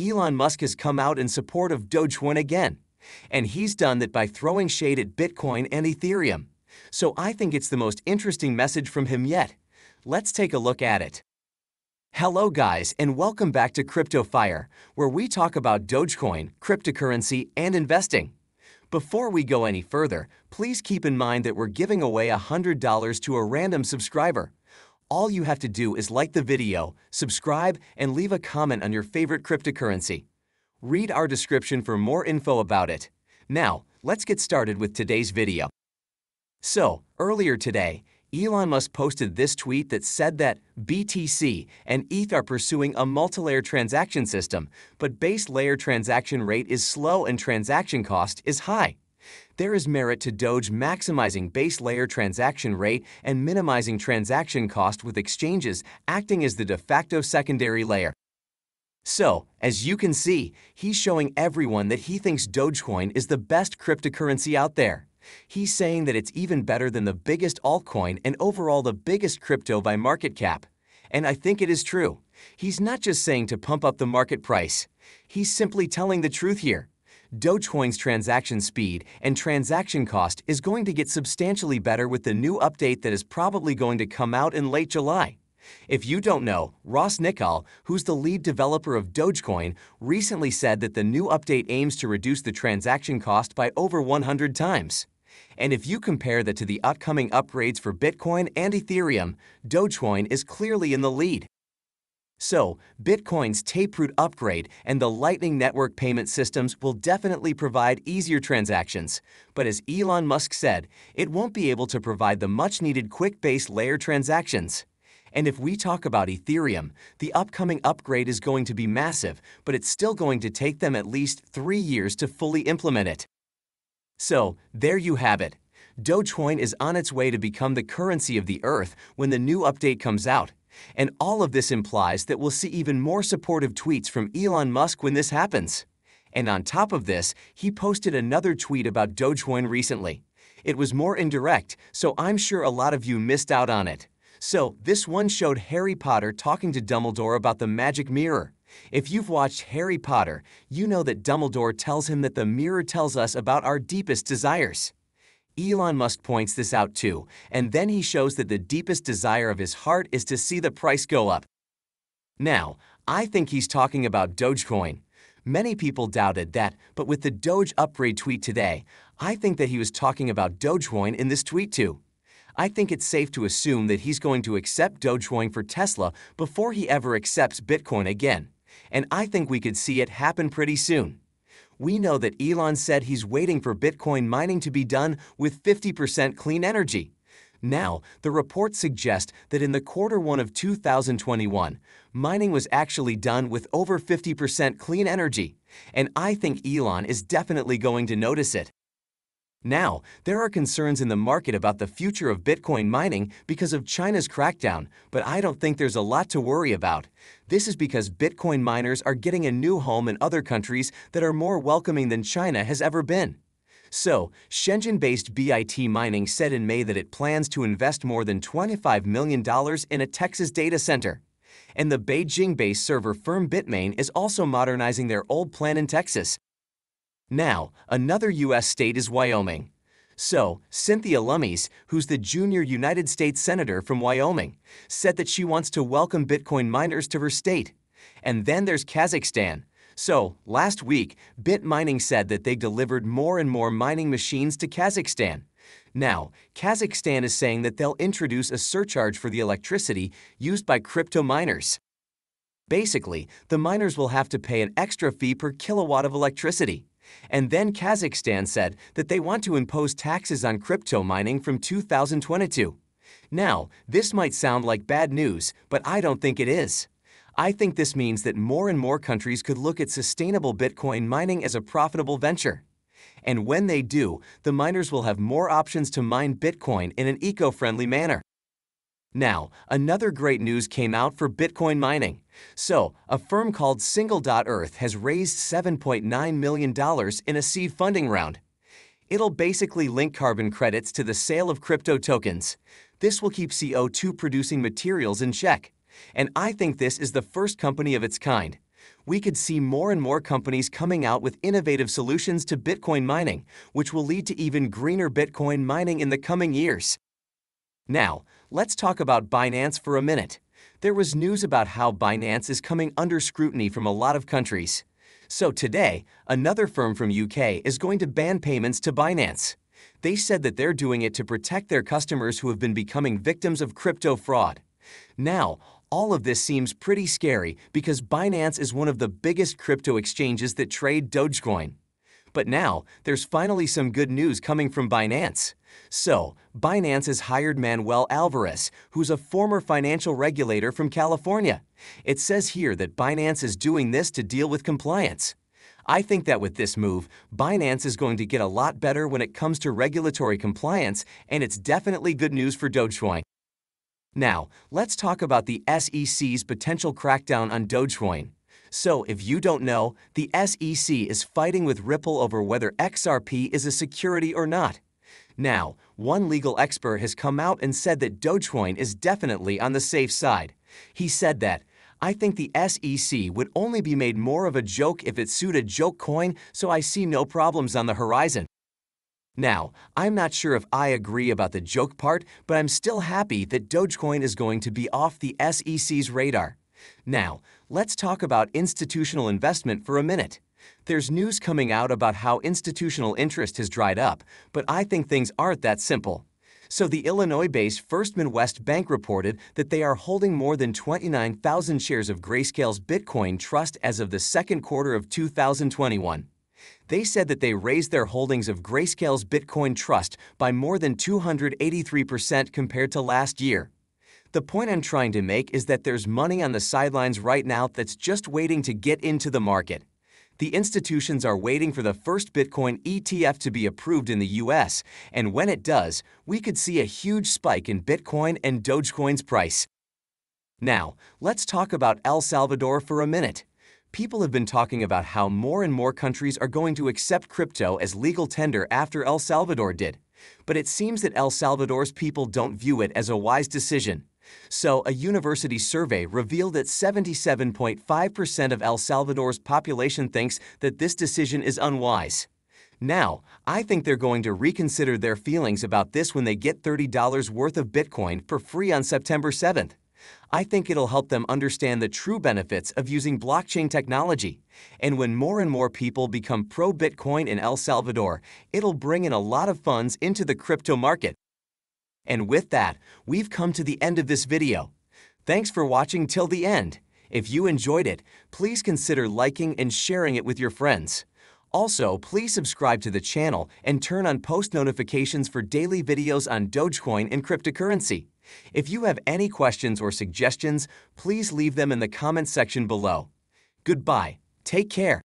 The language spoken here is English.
Elon Musk has come out in support of Dogecoin again, and he's done that by throwing shade at Bitcoin and Ethereum. So I think it's the most interesting message from him yet. Let's take a look at it. Hello guys and welcome back to Crypto Fire, where we talk about Dogecoin, cryptocurrency, and investing. Before we go any further, please keep in mind that we're giving away $100 to a random subscriber all you have to do is like the video, subscribe, and leave a comment on your favorite cryptocurrency. Read our description for more info about it. Now, let's get started with today's video. So, earlier today, Elon Musk posted this tweet that said that BTC and ETH are pursuing a multilayer transaction system, but base layer transaction rate is slow and transaction cost is high. There is merit to Doge maximizing base layer transaction rate and minimizing transaction cost with exchanges acting as the de facto secondary layer. So, as you can see, he's showing everyone that he thinks Dogecoin is the best cryptocurrency out there. He's saying that it's even better than the biggest altcoin and overall the biggest crypto by market cap. And I think it is true. He's not just saying to pump up the market price. He's simply telling the truth here. Dogecoin's transaction speed and transaction cost is going to get substantially better with the new update that is probably going to come out in late July. If you don't know, Ross Nicol, who's the lead developer of Dogecoin, recently said that the new update aims to reduce the transaction cost by over 100 times. And if you compare that to the upcoming upgrades for Bitcoin and Ethereum, Dogecoin is clearly in the lead. So, Bitcoin's Taproot upgrade and the Lightning Network payment systems will definitely provide easier transactions. But as Elon Musk said, it won't be able to provide the much needed quick base layer transactions. And if we talk about Ethereum, the upcoming upgrade is going to be massive, but it's still going to take them at least three years to fully implement it. So, there you have it. Dogecoin is on its way to become the currency of the earth when the new update comes out, and all of this implies that we'll see even more supportive tweets from Elon Musk when this happens. And on top of this, he posted another tweet about Dogecoin recently. It was more indirect, so I'm sure a lot of you missed out on it. So, this one showed Harry Potter talking to Dumbledore about the magic mirror. If you've watched Harry Potter, you know that Dumbledore tells him that the mirror tells us about our deepest desires. Elon Musk points this out too, and then he shows that the deepest desire of his heart is to see the price go up. Now, I think he's talking about Dogecoin. Many people doubted that, but with the Doge upgrade tweet today, I think that he was talking about Dogecoin in this tweet too. I think it's safe to assume that he's going to accept Dogecoin for Tesla before he ever accepts Bitcoin again. And I think we could see it happen pretty soon we know that Elon said he's waiting for Bitcoin mining to be done with 50% clean energy. Now, the report suggests that in the quarter one of 2021, mining was actually done with over 50% clean energy. And I think Elon is definitely going to notice it. Now, there are concerns in the market about the future of Bitcoin mining because of China's crackdown, but I don't think there's a lot to worry about. This is because Bitcoin miners are getting a new home in other countries that are more welcoming than China has ever been. So, Shenzhen based BIT Mining said in May that it plans to invest more than $25 million in a Texas data center. And the Beijing based server firm Bitmain is also modernizing their old plant in Texas, now, another U.S. state is Wyoming. So, Cynthia Lummies, who's the junior United States Senator from Wyoming, said that she wants to welcome Bitcoin miners to her state. And then there's Kazakhstan. So, last week, Bit Mining said that they delivered more and more mining machines to Kazakhstan. Now, Kazakhstan is saying that they'll introduce a surcharge for the electricity used by crypto miners. Basically, the miners will have to pay an extra fee per kilowatt of electricity. And then Kazakhstan said that they want to impose taxes on crypto mining from 2022. Now, this might sound like bad news, but I don't think it is. I think this means that more and more countries could look at sustainable Bitcoin mining as a profitable venture. And when they do, the miners will have more options to mine Bitcoin in an eco friendly manner. Now, another great news came out for Bitcoin mining. So, a firm called Single.Earth has raised $7.9 million in a seed funding round. It'll basically link carbon credits to the sale of crypto tokens. This will keep CO2 producing materials in check. And I think this is the first company of its kind. We could see more and more companies coming out with innovative solutions to Bitcoin mining, which will lead to even greener Bitcoin mining in the coming years. Now, Let's talk about Binance for a minute. There was news about how Binance is coming under scrutiny from a lot of countries. So today, another firm from UK is going to ban payments to Binance. They said that they're doing it to protect their customers who have been becoming victims of crypto fraud. Now, all of this seems pretty scary because Binance is one of the biggest crypto exchanges that trade Dogecoin. But now, there's finally some good news coming from Binance. So, Binance has hired Manuel Alvarez, who's a former financial regulator from California. It says here that Binance is doing this to deal with compliance. I think that with this move, Binance is going to get a lot better when it comes to regulatory compliance, and it's definitely good news for Dogecoin. Now, let's talk about the SEC's potential crackdown on Dogecoin. So, if you don't know, the SEC is fighting with Ripple over whether XRP is a security or not. Now, one legal expert has come out and said that Dogecoin is definitely on the safe side. He said that, I think the SEC would only be made more of a joke if it sued a joke coin, so I see no problems on the horizon. Now, I'm not sure if I agree about the joke part, but I'm still happy that Dogecoin is going to be off the SEC's radar. Now, let's talk about institutional investment for a minute. There's news coming out about how institutional interest has dried up, but I think things aren't that simple. So the Illinois-based First Midwest Bank reported that they are holding more than 29,000 shares of Grayscale's Bitcoin Trust as of the second quarter of 2021. They said that they raised their holdings of Grayscale's Bitcoin Trust by more than 283% compared to last year. The point I'm trying to make is that there's money on the sidelines right now that's just waiting to get into the market. The institutions are waiting for the first Bitcoin ETF to be approved in the US, and when it does, we could see a huge spike in Bitcoin and Dogecoin's price. Now, let's talk about El Salvador for a minute. People have been talking about how more and more countries are going to accept crypto as legal tender after El Salvador did. But it seems that El Salvador's people don't view it as a wise decision. So, a university survey revealed that 77.5% of El Salvador's population thinks that this decision is unwise. Now, I think they're going to reconsider their feelings about this when they get $30 worth of Bitcoin for free on September 7th. I think it'll help them understand the true benefits of using blockchain technology. And when more and more people become pro Bitcoin in El Salvador, it'll bring in a lot of funds into the crypto market. And with that, we've come to the end of this video. Thanks for watching till the end. If you enjoyed it, please consider liking and sharing it with your friends. Also, please subscribe to the channel and turn on post notifications for daily videos on Dogecoin and cryptocurrency. If you have any questions or suggestions, please leave them in the comment section below. Goodbye. Take care.